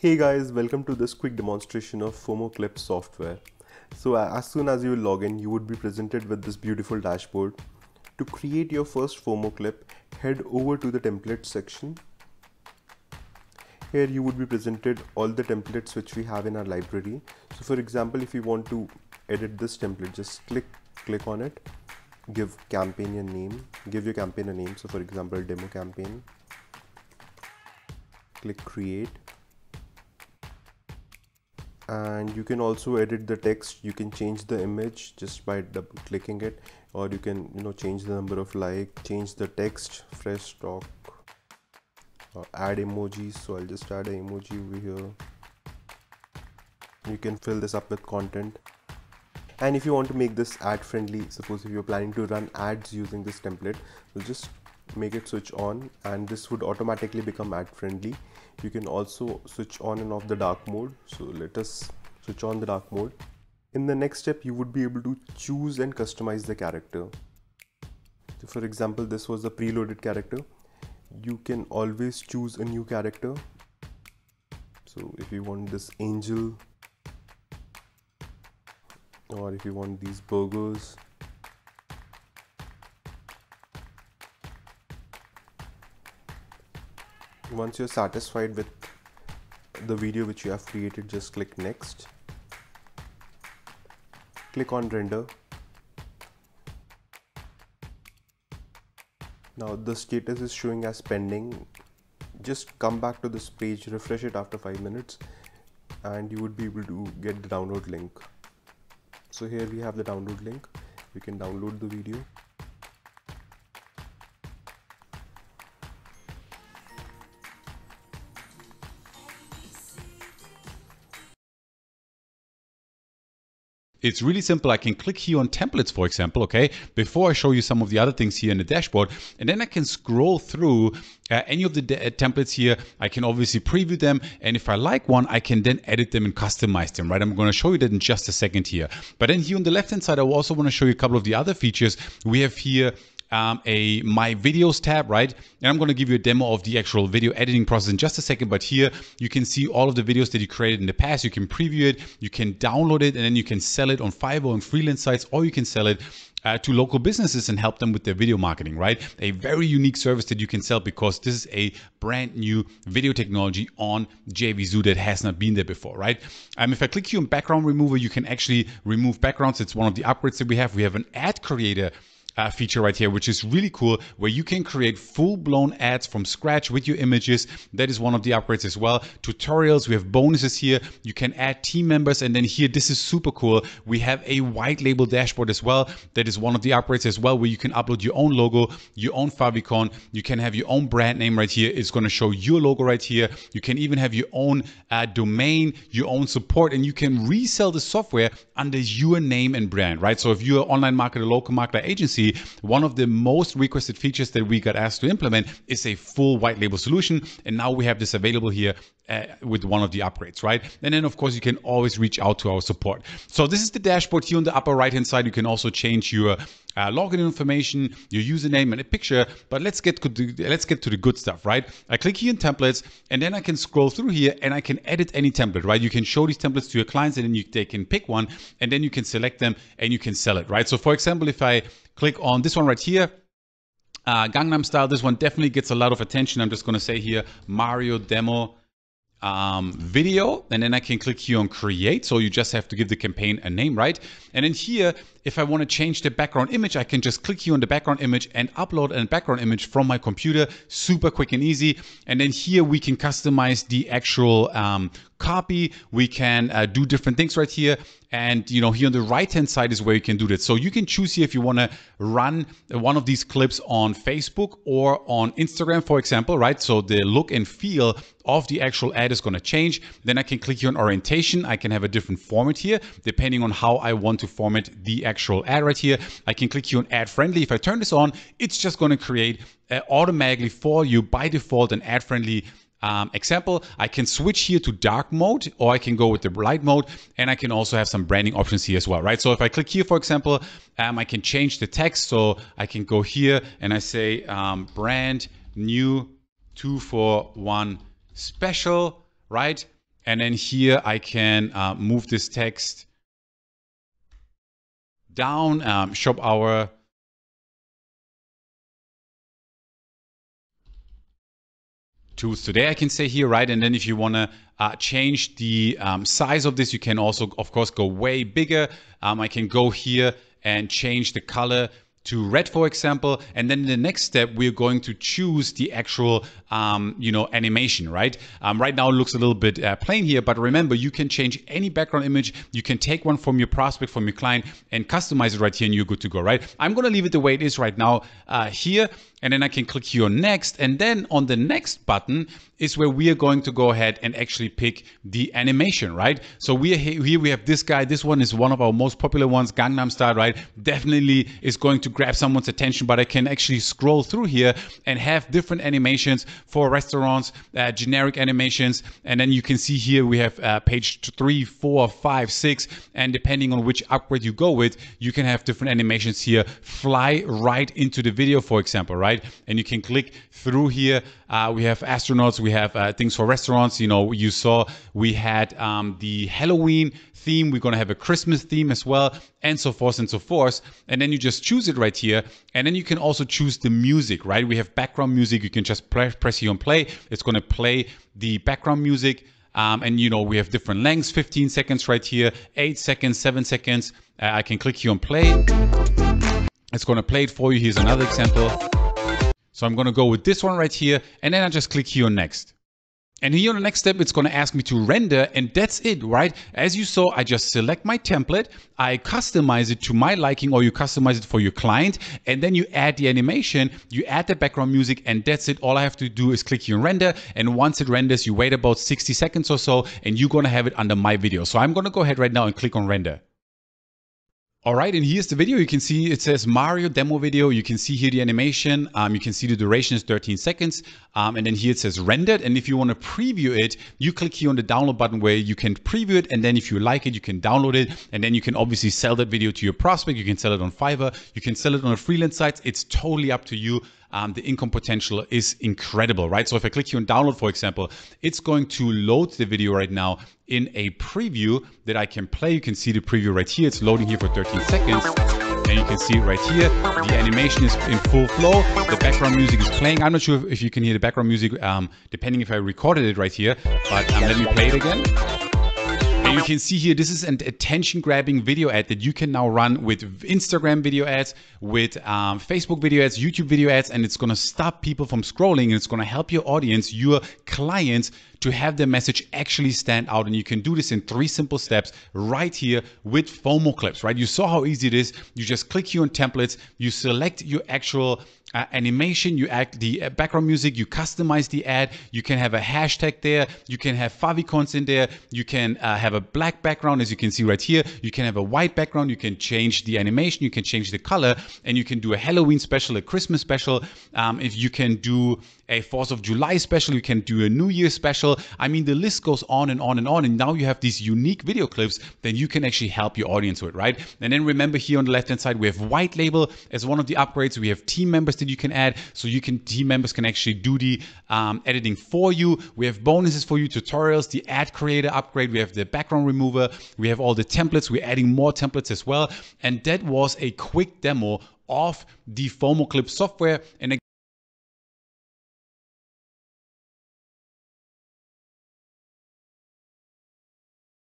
Hey guys, welcome to this quick demonstration of FOMO Clip software. So as soon as you log in, you would be presented with this beautiful dashboard. To create your first FOMO clip, head over to the template section. Here you would be presented all the templates which we have in our library. So for example, if you want to edit this template, just click click on it, give campaign a name, give your campaign a name. So for example, demo campaign, click create and you can also edit the text you can change the image just by double clicking it or you can you know change the number of like change the text fresh talk, add emojis so i'll just add an emoji over here you can fill this up with content and if you want to make this ad friendly suppose if you're planning to run ads using this template so just make it switch on and this would automatically become ad friendly you can also switch on and off the dark mode so let us switch on the dark mode in the next step you would be able to choose and customize the character so for example this was the preloaded character you can always choose a new character so if you want this angel or if you want these burgers once you're satisfied with the video which you have created just click next click on render now the status is showing as pending just come back to this page refresh it after 5 minutes and you would be able to get the download link so here we have the download link you can download the video it's really simple. I can click here on templates, for example, okay, before I show you some of the other things here in the dashboard. And then I can scroll through uh, any of the uh, templates here. I can obviously preview them. And if I like one, I can then edit them and customize them, right? I'm going to show you that in just a second here. But then here on the left-hand side, I also want to show you a couple of the other features. We have here um, a My Videos tab, right? And I'm going to give you a demo of the actual video editing process in just a second. But here you can see all of the videos that you created in the past. You can preview it, you can download it, and then you can sell it on Fiverr and freelance sites, or you can sell it uh, to local businesses and help them with their video marketing, right? A very unique service that you can sell because this is a brand new video technology on JVZoo that has not been there before, right? Um, if I click here on background remover, you can actually remove backgrounds. It's one of the upgrades that we have. We have an ad creator uh, feature right here, which is really cool, where you can create full-blown ads from scratch with your images. That is one of the upgrades as well. Tutorials, we have bonuses here. You can add team members. And then here, this is super cool. We have a white label dashboard as well. That is one of the upgrades as well, where you can upload your own logo, your own favicon. You can have your own brand name right here. It's going to show your logo right here. You can even have your own uh, domain, your own support, and you can resell the software under your name and brand, right? So if you're an online marketer, local marketer agency, one of the most requested features that we got asked to implement is a full white label solution. And now we have this available here uh, with one of the upgrades, right? And then of course you can always reach out to our support. So this is the dashboard here on the upper right hand side. You can also change your uh, login information, your username and a picture. But let's get to the, let's get to the good stuff, right? I click here in templates, and then I can scroll through here and I can edit any template, right? You can show these templates to your clients, and then you, they can pick one, and then you can select them and you can sell it, right? So for example, if I click on this one right here. Uh, Gangnam Style, this one definitely gets a lot of attention. I'm just gonna say here, Mario demo um, video, and then I can click here on create. So you just have to give the campaign a name, right? And then here, if I wanna change the background image, I can just click here on the background image and upload a background image from my computer, super quick and easy. And then here we can customize the actual um, copy. We can uh, do different things right here. And you know, here on the right hand side is where you can do that. So you can choose here if you want to run one of these clips on Facebook or on Instagram, for example, right? So the look and feel of the actual ad is going to change. Then I can click here on orientation. I can have a different format here, depending on how I want to format the actual ad right here. I can click here on ad friendly. If I turn this on, it's just going to create uh, automatically for you by default an ad friendly um, example, I can switch here to dark mode or I can go with the light mode and I can also have some branding options here as well, right? So if I click here, for example, um, I can change the text. So I can go here and I say um, brand new 241 special, right? And then here I can uh, move this text down, um, shop hour tools today, I can say here, right? And then if you want to uh, change the um, size of this, you can also, of course, go way bigger. Um, I can go here and change the color to red, for example. And then in the next step, we're going to choose the actual, um, you know, animation, right? Um, right now it looks a little bit uh, plain here, but remember you can change any background image. You can take one from your prospect, from your client and customize it right here and you're good to go, right? I'm going to leave it the way it is right now uh, here. And then I can click here next. And then on the next button, is where we are going to go ahead and actually pick the animation, right? So we here, here we have this guy. This one is one of our most popular ones, Gangnam Style, right? Definitely is going to grab someone's attention, but I can actually scroll through here and have different animations for restaurants, uh, generic animations. And then you can see here we have uh, page three, four, five, six. And depending on which upgrade you go with, you can have different animations here fly right into the video, for example, right? And you can click through here. Uh, we have astronauts, we we have uh, things for restaurants. You know, you saw we had um, the Halloween theme. We're going to have a Christmas theme as well, and so forth and so forth. And then you just choose it right here. And then you can also choose the music, right? We have background music. You can just press, here on play. It's going to play the background music. Um, and you know, we have different lengths 15 seconds right here, 8 seconds, 7 seconds. Uh, I can click here on play. It's going to play it for you. Here's another example. So I'm gonna go with this one right here, and then I just click here on next. And here on the next step, it's gonna ask me to render, and that's it, right? As you saw, I just select my template, I customize it to my liking, or you customize it for your client, and then you add the animation, you add the background music, and that's it. All I have to do is click here on render, and once it renders, you wait about 60 seconds or so, and you're gonna have it under my video. So I'm gonna go ahead right now and click on render. All right, and here's the video. You can see it says Mario demo video. You can see here the animation. Um, you can see the duration is 13 seconds. Um, and then here it says rendered. And if you want to preview it, you click here on the download button where you can preview it. And then if you like it, you can download it. And then you can obviously sell that video to your prospect. You can sell it on Fiverr. You can sell it on a freelance site. It's totally up to you um, the income potential is incredible, right? So if I click here and download, for example, it's going to load the video right now in a preview that I can play. You can see the preview right here. It's loading here for 13 seconds. And you can see right here, the animation is in full flow. The background music is playing. I'm not sure if you can hear the background music, um, depending if I recorded it right here, but um, let me play it again you can see here, this is an attention grabbing video ad that you can now run with Instagram video ads, with um, Facebook video ads, YouTube video ads, and it's gonna stop people from scrolling and it's gonna help your audience, your clients, to have their message actually stand out. And you can do this in three simple steps right here with FOMO clips, right? You saw how easy it is. You just click here on templates, you select your actual uh, animation, you act the uh, background music, you customize the ad, you can have a hashtag there, you can have favicons in there, you can uh, have a black background as you can see right here, you can have a white background, you can change the animation, you can change the color, and you can do a Halloween special, a Christmas special, um, if you can do a 4th of July special, you can do a New Year special. I mean, the list goes on and on and on. And now you have these unique video clips that you can actually help your audience with, right? And then remember here on the left hand side, we have white label as one of the upgrades. We have team members that you can add. So you can, team members can actually do the um, editing for you. We have bonuses for you, tutorials, the ad creator upgrade. We have the background remover. We have all the templates. We're adding more templates as well. And that was a quick demo of the FOMO Clip software. And